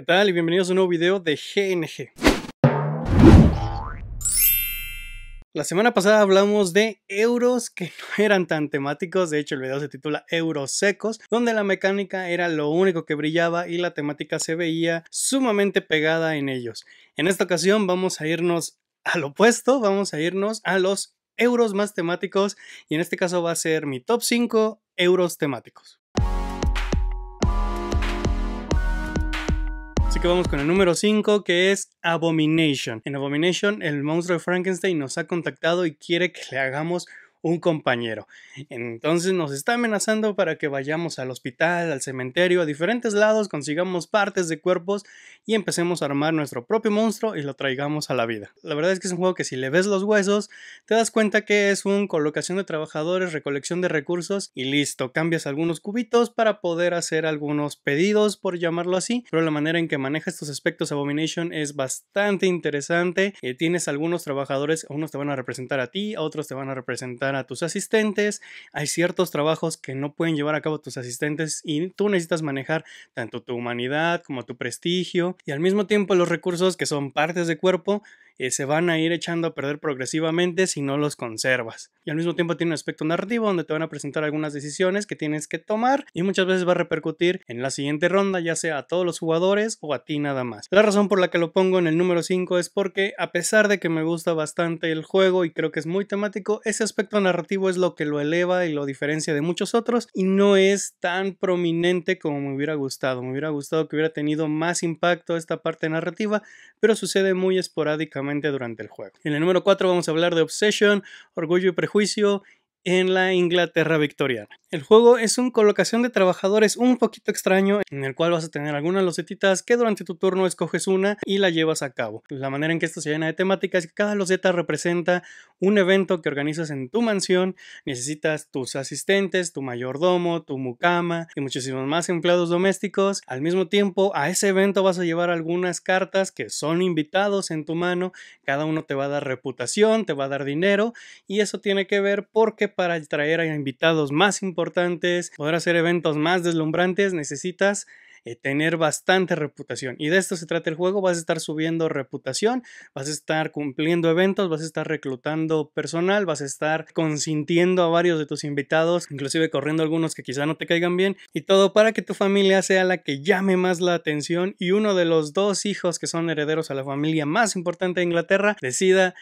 ¿Qué tal? Y bienvenidos a un nuevo video de GNG. La semana pasada hablamos de euros que no eran tan temáticos, de hecho el video se titula Euros secos, donde la mecánica era lo único que brillaba y la temática se veía sumamente pegada en ellos. En esta ocasión vamos a irnos al opuesto, vamos a irnos a los euros más temáticos y en este caso va a ser mi top 5 euros temáticos. que vamos con el número 5 que es Abomination. En Abomination el monstruo de Frankenstein nos ha contactado y quiere que le hagamos un compañero. Entonces nos está amenazando para que vayamos al hospital, al cementerio, a diferentes lados, consigamos partes de cuerpos y empecemos a armar nuestro propio monstruo y lo traigamos a la vida. La verdad es que es un juego que si le ves los huesos, te das cuenta que es un colocación de trabajadores, recolección de recursos y listo, cambias algunos cubitos para poder hacer algunos pedidos, por llamarlo así, pero la manera en que maneja estos aspectos Abomination es bastante interesante. Eh, tienes algunos trabajadores, unos te van a representar a ti, otros te van a representar a tus asistentes, hay ciertos trabajos que no pueden llevar a cabo tus asistentes y tú necesitas manejar tanto tu humanidad como tu prestigio y al mismo tiempo los recursos que son partes de cuerpo se van a ir echando a perder progresivamente si no los conservas. Y al mismo tiempo tiene un aspecto narrativo donde te van a presentar algunas decisiones que tienes que tomar y muchas veces va a repercutir en la siguiente ronda, ya sea a todos los jugadores o a ti nada más. La razón por la que lo pongo en el número 5 es porque a pesar de que me gusta bastante el juego y creo que es muy temático, ese aspecto narrativo es lo que lo eleva y lo diferencia de muchos otros y no es tan prominente como me hubiera gustado. Me hubiera gustado que hubiera tenido más impacto esta parte narrativa, pero sucede muy esporádicamente durante el juego. En el número 4 vamos a hablar de Obsession, Orgullo y Prejuicio en la Inglaterra victoriana. El juego es una colocación de trabajadores un poquito extraño en el cual vas a tener algunas losetitas que durante tu turno escoges una y la llevas a cabo. La manera en que esto se llena de temática es que cada loseta representa un evento que organizas en tu mansión. Necesitas tus asistentes, tu mayordomo, tu mucama y muchísimos más empleados domésticos. Al mismo tiempo, a ese evento vas a llevar algunas cartas que son invitados en tu mano. Cada uno te va a dar reputación, te va a dar dinero y eso tiene que ver porque para traer a invitados más importantes, poder hacer eventos más deslumbrantes, necesitas eh, tener bastante reputación. Y de esto se trata el juego, vas a estar subiendo reputación, vas a estar cumpliendo eventos, vas a estar reclutando personal, vas a estar consintiendo a varios de tus invitados, inclusive corriendo algunos que quizá no te caigan bien, y todo para que tu familia sea la que llame más la atención y uno de los dos hijos que son herederos a la familia más importante de Inglaterra decida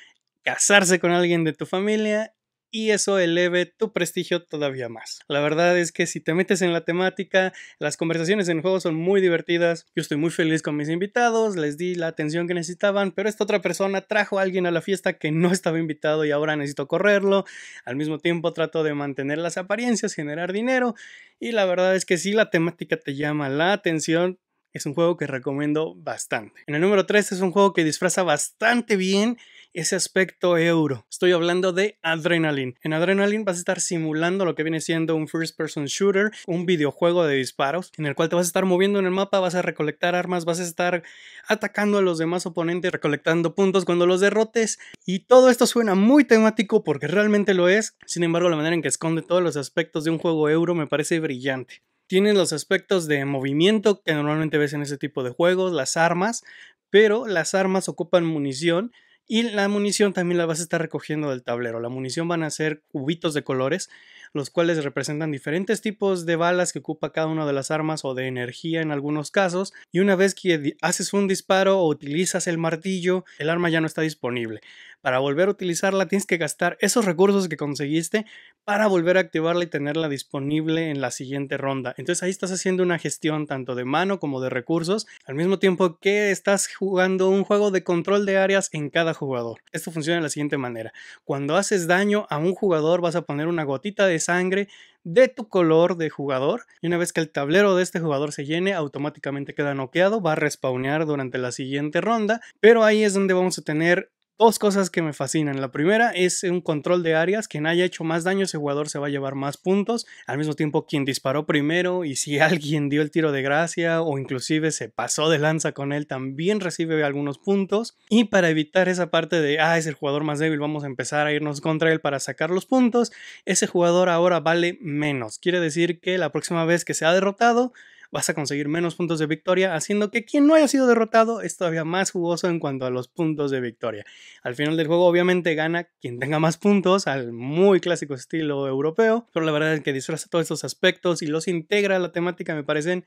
casarse con alguien de tu familia y eso eleve tu prestigio todavía más. La verdad es que si te metes en la temática, las conversaciones en el juego son muy divertidas. Yo estoy muy feliz con mis invitados, les di la atención que necesitaban, pero esta otra persona trajo a alguien a la fiesta que no estaba invitado y ahora necesito correrlo. Al mismo tiempo trato de mantener las apariencias, generar dinero y la verdad es que si la temática te llama la atención, es un juego que recomiendo bastante. En el número 3 es un juego que disfraza bastante bien ese aspecto euro. Estoy hablando de Adrenaline. En Adrenaline vas a estar simulando lo que viene siendo un first person shooter, un videojuego de disparos, en el cual te vas a estar moviendo en el mapa, vas a recolectar armas, vas a estar atacando a los demás oponentes, recolectando puntos cuando los derrotes. Y todo esto suena muy temático porque realmente lo es. Sin embargo, la manera en que esconde todos los aspectos de un juego euro me parece brillante. Tienes los aspectos de movimiento que normalmente ves en ese tipo de juegos, las armas, pero las armas ocupan munición y la munición también la vas a estar recogiendo del tablero. La munición van a ser cubitos de colores los cuales representan diferentes tipos de balas que ocupa cada una de las armas o de energía en algunos casos, y una vez que haces un disparo o utilizas el martillo, el arma ya no está disponible. Para volver a utilizarla tienes que gastar esos recursos que conseguiste para volver a activarla y tenerla disponible en la siguiente ronda. Entonces ahí estás haciendo una gestión tanto de mano como de recursos, al mismo tiempo que estás jugando un juego de control de áreas en cada jugador. Esto funciona de la siguiente manera. Cuando haces daño a un jugador vas a poner una gotita de sangre de tu color de jugador. Y una vez que el tablero de este jugador se llene, automáticamente queda noqueado, va a respawnear durante la siguiente ronda. Pero ahí es donde vamos a tener dos cosas que me fascinan. La primera es un control de áreas. Quien haya hecho más daño, ese jugador se va a llevar más puntos. Al mismo tiempo, quien disparó primero y si alguien dio el tiro de gracia o inclusive se pasó de lanza con él, también recibe algunos puntos. Y para evitar esa parte de, ah, es el jugador más débil, vamos a empezar a irnos contra él para sacar los puntos, ese jugador ahora vale menos. Quiere decir que la próxima vez que se ha derrotado, vas a conseguir menos puntos de victoria, haciendo que quien no haya sido derrotado es todavía más jugoso en cuanto a los puntos de victoria. Al final del juego obviamente gana quien tenga más puntos al muy clásico estilo europeo, pero la verdad es que disfraza todos estos aspectos y los integra a la temática me parecen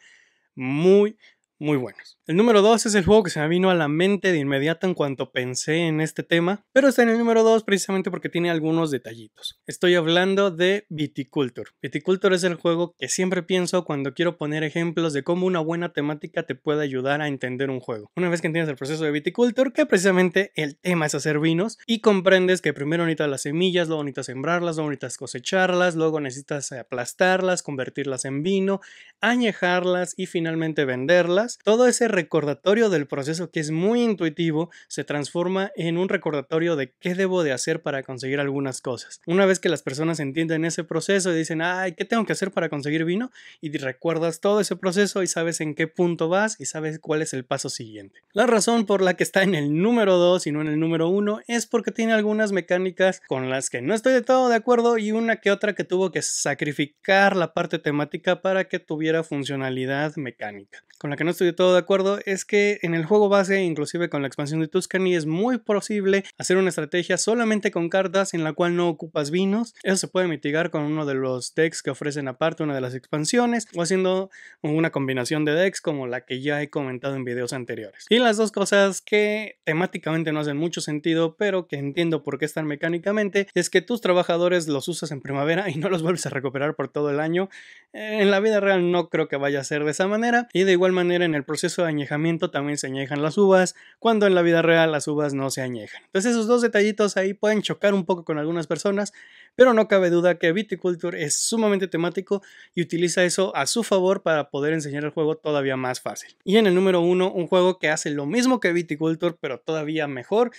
muy, muy buenos. El número 2 es el juego que se me vino a la mente de inmediato en cuanto pensé en este tema, pero está en el número 2 precisamente porque tiene algunos detallitos. Estoy hablando de Viticulture. Viticulture es el juego que siempre pienso cuando quiero poner ejemplos de cómo una buena temática te puede ayudar a entender un juego. Una vez que entiendes el proceso de Viticulture, que precisamente el tema es hacer vinos y comprendes que primero necesitas las semillas, luego necesitas sembrarlas, luego necesitas cosecharlas, luego necesitas aplastarlas, convertirlas en vino, añejarlas y finalmente venderlas todo ese recordatorio del proceso que es muy intuitivo se transforma en un recordatorio de qué debo de hacer para conseguir algunas cosas. Una vez que las personas entienden ese proceso y dicen, ay, ¿qué tengo que hacer para conseguir vino? Y recuerdas todo ese proceso y sabes en qué punto vas y sabes cuál es el paso siguiente. La razón por la que está en el número 2 y no en el número 1 es porque tiene algunas mecánicas con las que no estoy de todo de acuerdo y una que otra que tuvo que sacrificar la parte temática para que tuviera funcionalidad mecánica. Con la que no estoy estoy de todo de acuerdo es que en el juego base, inclusive con la expansión de Tuscany, es muy posible hacer una estrategia solamente con cartas en la cual no ocupas vinos. Eso se puede mitigar con uno de los decks que ofrecen aparte una de las expansiones o haciendo una combinación de decks como la que ya he comentado en videos anteriores. Y las dos cosas que temáticamente no hacen mucho sentido, pero que entiendo por qué están mecánicamente, es que tus trabajadores los usas en primavera y no los vuelves a recuperar por todo el año. En la vida real no creo que vaya a ser de esa manera. Y de igual manera en el proceso de añejamiento también se añejan las uvas, cuando en la vida real las uvas no se añejan. Entonces esos dos detallitos ahí pueden chocar un poco con algunas personas, pero no cabe duda que Viticulture es sumamente temático y utiliza eso a su favor para poder enseñar el juego todavía más fácil. Y en el número uno, un juego que hace lo mismo que Viticulture, pero todavía mejor,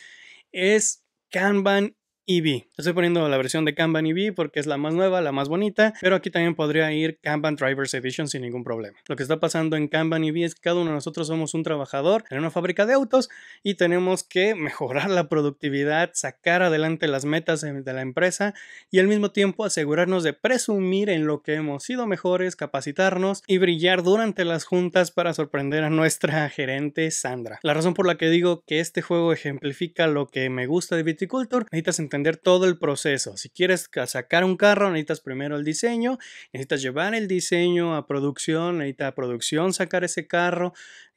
es Kanban vi Estoy poniendo la versión de Kanban EV porque es la más nueva, la más bonita, pero aquí también podría ir Kanban Drivers Edition sin ningún problema. Lo que está pasando en Kanban EV es que cada uno de nosotros somos un trabajador en una fábrica de autos y tenemos que mejorar la productividad, sacar adelante las metas de la empresa y al mismo tiempo asegurarnos de presumir en lo que hemos sido mejores, capacitarnos y brillar durante las juntas para sorprender a nuestra gerente Sandra. La razón por la que digo que este juego ejemplifica lo que me gusta de Viticulture, todo el proceso. Si quieres sacar un carro, necesitas primero el diseño, necesitas llevar el diseño a producción, necesitas producción sacar ese carro,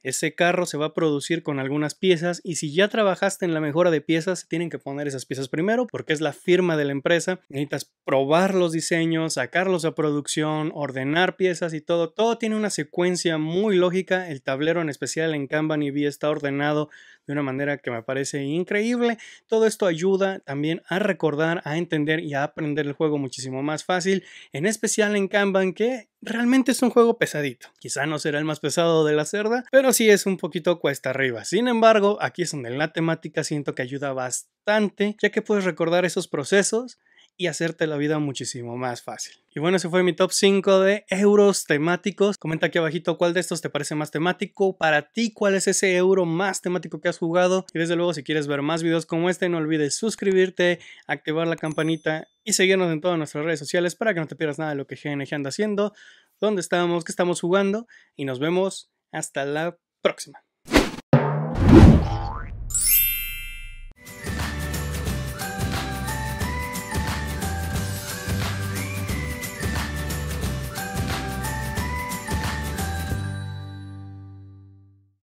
ese carro se va a producir con algunas piezas y si ya trabajaste en la mejora de piezas, se tienen que poner esas piezas primero porque es la firma de la empresa. Necesitas probar los diseños, sacarlos a producción, ordenar piezas y todo. Todo tiene una secuencia muy lógica. El tablero en especial en Kanban y está ordenado de una manera que me parece increíble. Todo esto ayuda también a recordar, a entender y a aprender el juego muchísimo más fácil, en especial en Kanban que Realmente es un juego pesadito, quizá no será el más pesado de la cerda, pero sí es un poquito cuesta arriba. Sin embargo, aquí es donde la temática siento que ayuda bastante, ya que puedes recordar esos procesos y hacerte la vida muchísimo más fácil. Y bueno, ese fue mi top 5 de euros temáticos. Comenta aquí abajito cuál de estos te parece más temático. Para ti, cuál es ese euro más temático que has jugado. Y desde luego, si quieres ver más videos como este, no olvides suscribirte, activar la campanita y seguirnos en todas nuestras redes sociales para que no te pierdas nada de lo que GNG anda haciendo, dónde estamos, qué estamos jugando. Y nos vemos hasta la próxima.